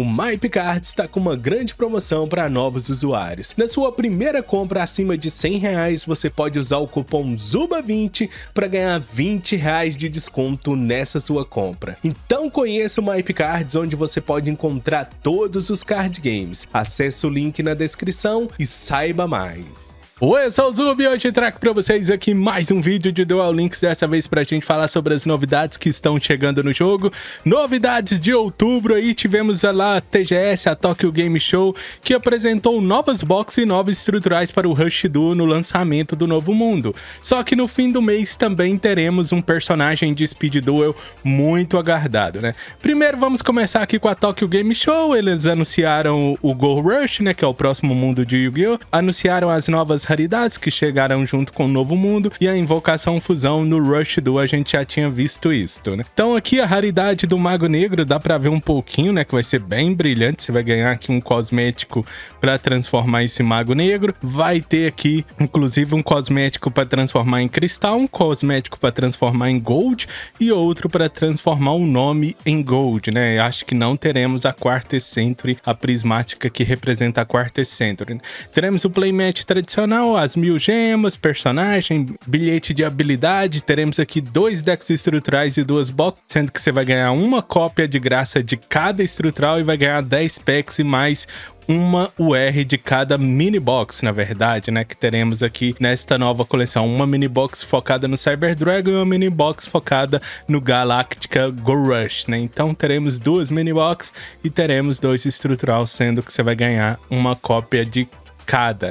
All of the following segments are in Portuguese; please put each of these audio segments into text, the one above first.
O MyPicard está com uma grande promoção para novos usuários. Na sua primeira compra acima de 100 reais, você pode usar o cupom ZUBA20 para ganhar 20 reais de desconto nessa sua compra. Então conheça o MyPicards, onde você pode encontrar todos os card games. Acesse o link na descrição e saiba mais. Oi, eu sou o Zubi e hoje trago para vocês aqui mais um vídeo de Dual Links, dessa vez para a gente falar sobre as novidades que estão chegando no jogo. Novidades de outubro aí, tivemos lá a TGS, a Tokyo Game Show, que apresentou novas boxes e novas estruturais para o Rush Duo no lançamento do novo mundo. Só que no fim do mês também teremos um personagem de Speed Duel muito aguardado, né? Primeiro vamos começar aqui com a Tokyo Game Show, eles anunciaram o Go Rush, né, que é o próximo mundo de Yu-Gi-Oh! Anunciaram as novas raridades que chegaram junto com o Novo Mundo e a Invocação Fusão no Rush 2 a gente já tinha visto isto, né? Então aqui a raridade do Mago Negro dá para ver um pouquinho, né, que vai ser bem brilhante, você vai ganhar aqui um cosmético para transformar esse Mago Negro, vai ter aqui inclusive um cosmético para transformar em cristal, um cosmético para transformar em gold e outro para transformar o nome em gold, né? Acho que não teremos a quarta Century, a prismática que representa a quarta Century. Né? Teremos o playmat tradicional final, as mil gemas, personagem, bilhete de habilidade. Teremos aqui dois decks estruturais e duas box, sendo que você vai ganhar uma cópia de graça de cada estrutural e vai ganhar 10 packs e mais uma UR de cada mini box, na verdade, né? Que teremos aqui nesta nova coleção. Uma mini box focada no Cyber Dragon e uma mini box focada no Galactica Go Rush, né? Então teremos duas mini box e teremos dois estrutural, sendo que você vai ganhar uma cópia de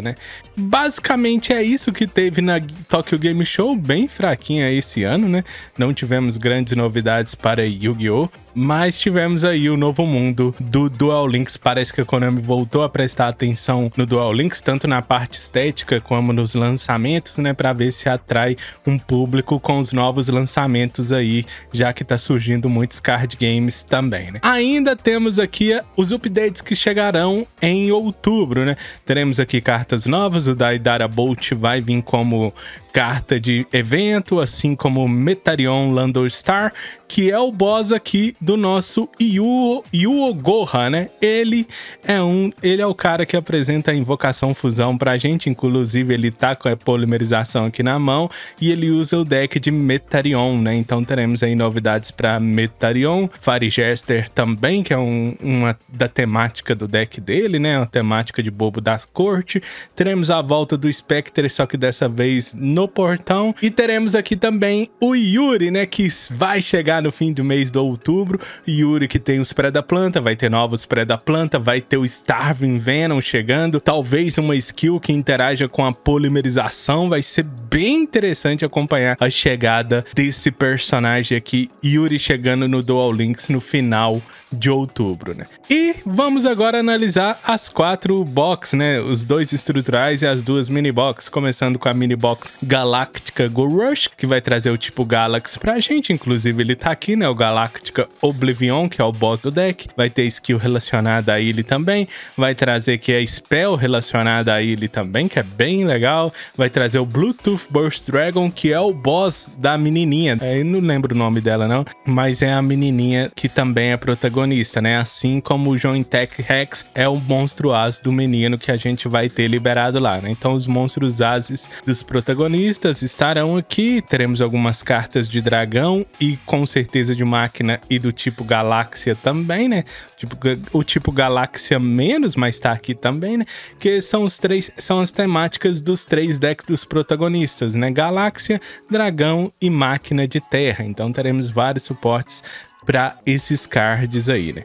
né? Basicamente é isso que teve na Tokyo Game Show, bem fraquinha esse ano, né? Não tivemos grandes novidades para Yu-Gi-Oh! Mas tivemos aí o novo mundo do Dual Links. Parece que a Konami voltou a prestar atenção no Dual Links, tanto na parte estética como nos lançamentos, né? Para ver se atrai um público com os novos lançamentos aí, já que tá surgindo muitos card games também, né? Ainda temos aqui os updates que chegarão em outubro, né? Teremos aqui cartas novas, o Daidara Bolt vai vir como carta de evento, assim como Metarion Star que é o boss aqui do nosso Yu, Yuo Goha, né? Ele é um, ele é o cara que apresenta a invocação fusão pra gente, inclusive ele tá com a polimerização aqui na mão e ele usa o deck de Metarion, né? Então teremos aí novidades para Metarion, Farigester também, que é um, uma da temática do deck dele, né? Uma temática de bobo da corte. Teremos a volta do Spectre, só que dessa vez no portão. E teremos aqui também o Yuri, né? Que vai chegar no fim do mês de outubro. Yuri que tem os pré da planta, vai ter novos pré da planta, vai ter o Starving Venom chegando. Talvez uma skill que interaja com a polimerização. Vai ser bem interessante acompanhar a chegada desse personagem aqui, Yuri chegando no Dual Links no final de outubro, né? E vamos agora analisar as quatro box, né? Os dois estruturais e as duas mini box, começando com a mini box Galáctica Gorush, que vai trazer o tipo Galaxy pra gente, inclusive ele tá aqui, né, o Galáctica Oblivion, que é o boss do deck, vai ter skill relacionada a ele também, vai trazer que é spell relacionada a ele também, que é bem legal, vai trazer o Bluetooth Burst Dragon, que é o boss da menininha, é, eu não lembro o nome dela não, mas é a menininha que também é protagonista, né, assim como o Join Tech Rex é o monstro as do menino que a gente vai ter liberado lá, né, então os monstros ases dos protagonistas protagonistas estarão aqui. Teremos algumas cartas de dragão e com certeza de máquina e do tipo galáxia também, né? Tipo, o tipo galáxia menos, mas tá aqui também, né? Que são os três, são as temáticas dos três decks dos protagonistas, né? Galáxia, dragão e máquina de terra. Então teremos vários suportes para esses cards aí, né?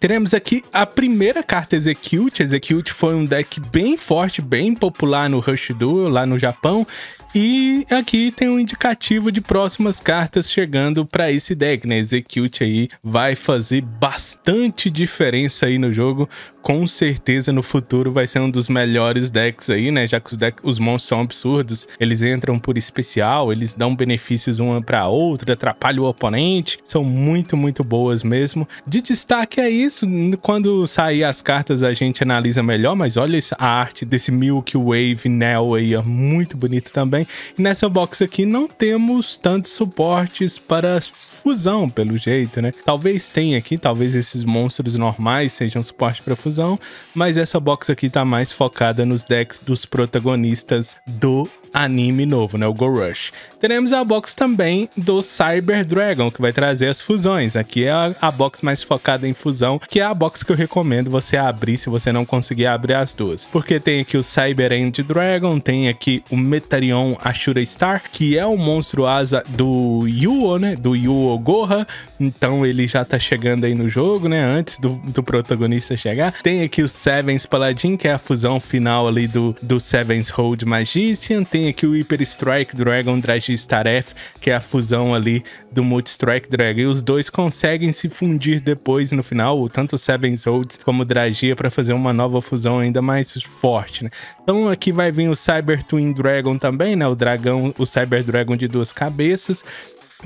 Teremos aqui a primeira carta Execute. Execute foi um deck bem forte, bem popular no Rush Duel lá no Japão, e aqui tem um indicativo de próximas cartas chegando para esse deck, né? Execute aí vai fazer bastante diferença aí no jogo. Com certeza no futuro vai ser um dos melhores decks aí, né? Já que os, decks, os monstros são absurdos, eles entram por especial, eles dão benefícios uma para outra, atrapalham o oponente, são muito, muito boas mesmo. De destaque é isso, quando sair as cartas a gente analisa melhor, mas olha a arte desse Milky Wave Neo aí, é muito bonito também bem. E nessa box aqui não temos tantos suportes para fusão, pelo jeito, né? Talvez tenha aqui, talvez esses monstros normais sejam suporte para fusão, mas essa box aqui tá mais focada nos decks dos protagonistas do anime novo, né? O Go Rush. Teremos a box também do Cyber Dragon, que vai trazer as fusões. Aqui é a, a box mais focada em fusão, que é a box que eu recomendo você abrir se você não conseguir abrir as duas. Porque tem aqui o Cyber End Dragon, tem aqui o Metarion Ashura Star, que é o monstro asa do Yuo, né? Do Yuo Gohan. Então ele já tá chegando aí no jogo, né? Antes do, do protagonista chegar. Tem aqui o Sevens Paladin, que é a fusão final ali do, do Sevens Hold Magician. Tem tem aqui o Hyper Strike Dragon Star F, que é a fusão ali do Multi Strike Dragon. E os dois conseguem se fundir depois no final, tanto o Seven Souls como o Dragia, para fazer uma nova fusão ainda mais forte, né? Então aqui vai vir o Cyber Twin Dragon também, né? O dragão, o Cyber Dragon de duas cabeças.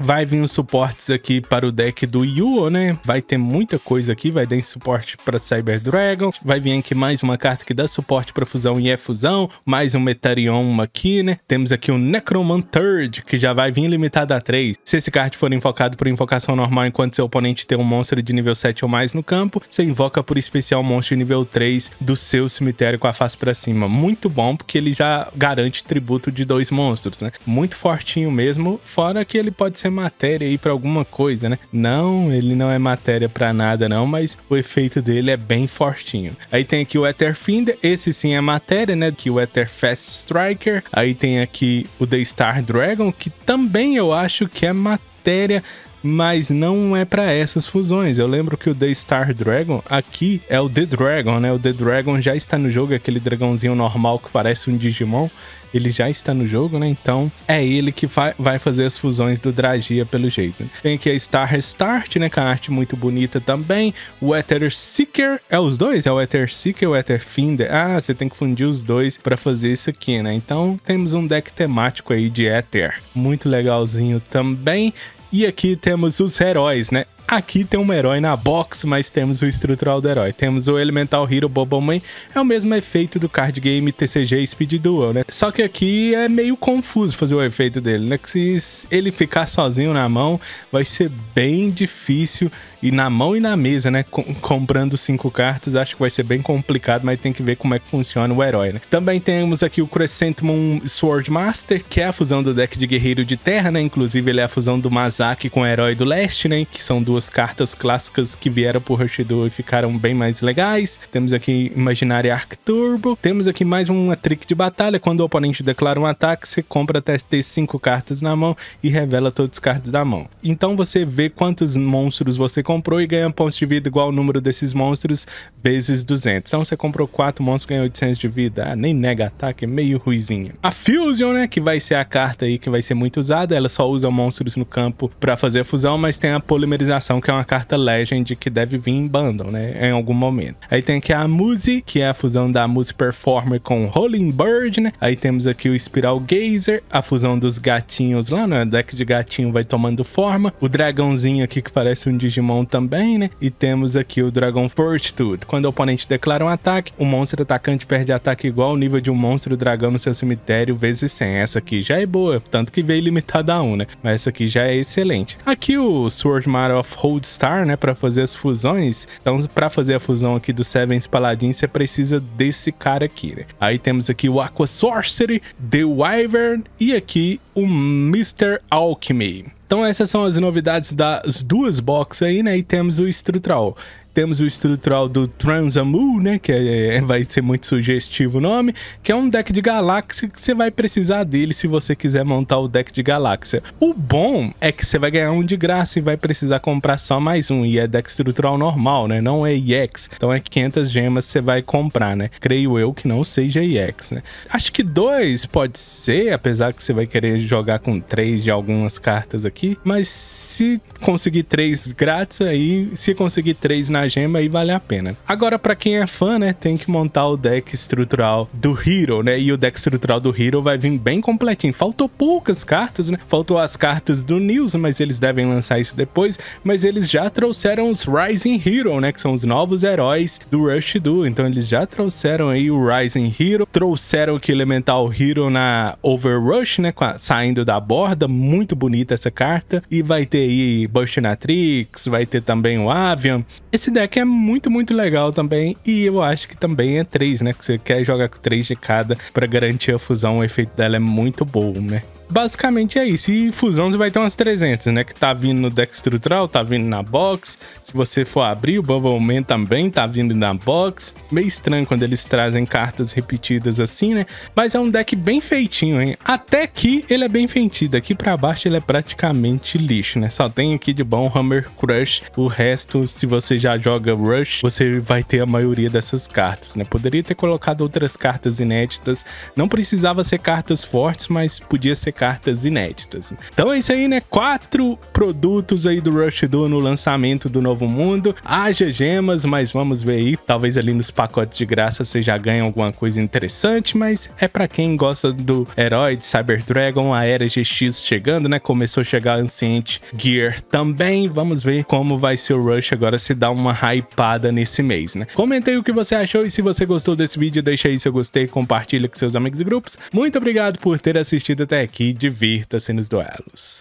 Vai vir os suportes aqui para o deck do Yuo, né? Vai ter muita coisa aqui, vai dar suporte para Cyber Dragon, vai vir aqui mais uma carta que dá suporte para fusão e é fusão, mais um Metarion aqui, né? Temos aqui o Necromanturge, que já vai vir limitado a 3. Se esse card for invocado por invocação normal enquanto seu oponente tem um monstro de nível 7 ou mais no campo, você invoca por especial monstro de nível 3 do seu cemitério com a face para cima. Muito bom, porque ele já garante tributo de dois monstros, né? Muito fortinho mesmo, fora que ele pode ser matéria aí para alguma coisa, né? Não, ele não é matéria para nada não, mas o efeito dele é bem fortinho. Aí tem aqui o Etherfinder, esse sim é matéria, né? Que o Ether Fast Striker. Aí tem aqui o The Star Dragon, que também eu acho que é matéria mas não é para essas fusões. Eu lembro que o The Star Dragon aqui é o The Dragon, né? O The Dragon já está no jogo, aquele dragãozinho normal que parece um Digimon ele já está no jogo, né? Então é ele que vai fazer as fusões do Dragia pelo jeito. Tem aqui a Star Restart, né? Com é a arte muito bonita também. O Ether Seeker, é os dois? É o Ether Seeker e o Ether Finder? Ah, você tem que fundir os dois para fazer isso aqui, né? Então temos um deck temático aí de Ether. Muito legalzinho também. E aqui temos os heróis, né? Aqui tem um herói na box, mas temos o estrutural do herói. Temos o Elemental Hero Boboman, é o mesmo efeito do card game TCG Speed Duel, né? Só que aqui é meio confuso fazer o efeito dele, né? Que se ele ficar sozinho na mão, vai ser bem difícil e na mão e na mesa, né? Com, comprando cinco cartas, acho que vai ser bem complicado, mas tem que ver como é que funciona o herói, né? Também temos aqui o Crescent Sword Master, que é a fusão do deck de guerreiro de terra, né? Inclusive, ele é a fusão do Mazaki com o Herói do Leste, né? Que são duas cartas clássicas que vieram pro Roshido e ficaram bem mais legais. Temos aqui Imaginary Arc Turbo. Temos aqui mais uma trick de batalha. Quando o oponente declara um ataque, você compra até ter cinco cartas na mão e revela todos os cards da mão. Então você vê quantos monstros você comprou e ganha pontos de vida igual o número desses monstros, vezes 200. Então você comprou 4 monstros, ganha 800 de vida. Ah, nem nega ataque, é meio ruizinha. A Fusion, né, que vai ser a carta aí que vai ser muito usada, ela só usa monstros no campo para fazer a fusão, mas tem a Polimerização, que é uma carta Legend que deve vir em bundle, né, em algum momento. Aí tem aqui a Muse, que é a fusão da Muse Performer com Rolling Bird, né, aí temos aqui o Spiral Gazer, a fusão dos gatinhos lá, né, deck de gatinho vai tomando forma, o dragãozinho aqui que parece um Digimon também, né? E temos aqui o Dragon Fortitude. Quando o oponente declara um ataque, o monstro atacante perde ataque igual ao nível de um monstro dragão no seu cemitério vezes 100. Essa aqui já é boa, tanto que veio limitada a 1, né? Mas essa aqui já é excelente. Aqui o Swordmar of Star, né? Pra fazer as fusões. Então, pra fazer a fusão aqui do Seven Paladin, você precisa desse cara aqui, né? Aí temos aqui o Aqua Sorcery, The Wyvern e aqui o Mr. Alchemy. Então essas são as novidades das duas boxes aí, né? E temos o estrutural. Temos o estrutural do Transamu, né? Que é, é, vai ser muito sugestivo o nome. Que é um deck de galáxia que você vai precisar dele se você quiser montar o deck de galáxia. O bom é que você vai ganhar um de graça e vai precisar comprar só mais um. E é deck estrutural normal, né? Não é EX. Então é 500 gemas você vai comprar, né? Creio eu que não seja EX, né? Acho que dois pode ser, apesar que você vai querer jogar com três de algumas cartas aqui. Mas se conseguir três grátis aí, se conseguir três na a gema e vale a pena. Agora, para quem é fã, né, tem que montar o deck estrutural do Hero, né? E o deck estrutural do Hero vai vir bem completinho. Faltou poucas cartas, né? Faltou as cartas do News, mas eles devem lançar isso depois. Mas eles já trouxeram os Rising Hero, né? Que são os novos heróis do Rush Do. Então eles já trouxeram aí o Rising Hero, trouxeram que Elemental Hero na Overrush, né? Saindo da borda. Muito bonita essa carta. E vai ter aí Bushinatrix, vai ter também o Avian. Esse deck é muito, muito legal também. E eu acho que também é 3, né? Que você quer jogar com 3 de cada para garantir a fusão. O efeito dela é muito bom, né? basicamente é isso. E fusão você vai ter umas 300, né? Que tá vindo no deck estrutural, tá vindo na box. Se você for abrir, o Bubble Man também tá vindo na box. Meio estranho quando eles trazem cartas repetidas assim, né? Mas é um deck bem feitinho, hein? Até que ele é bem feitido. Aqui pra baixo ele é praticamente lixo, né? Só tem aqui de bom Hammer Crush. O resto, se você já joga Rush, você vai ter a maioria dessas cartas, né? Poderia ter colocado outras cartas inéditas. Não precisava ser cartas fortes, mas podia ser cartas inéditas. Então é isso aí, né? Quatro produtos aí do Rush Duo no lançamento do Novo Mundo. Haja gemas, mas vamos ver aí. Talvez ali nos pacotes de graça você já ganhe alguma coisa interessante, mas é para quem gosta do herói de Cyber Dragon, a era GX chegando, né? Começou a chegar Ancient Gear também. Vamos ver como vai ser o Rush agora se dá uma hypada nesse mês, né? Comentei o que você achou e se você gostou desse vídeo, deixa aí seu gostei, compartilha com seus amigos e grupos. Muito obrigado por ter assistido até aqui divirta-se nos duelos.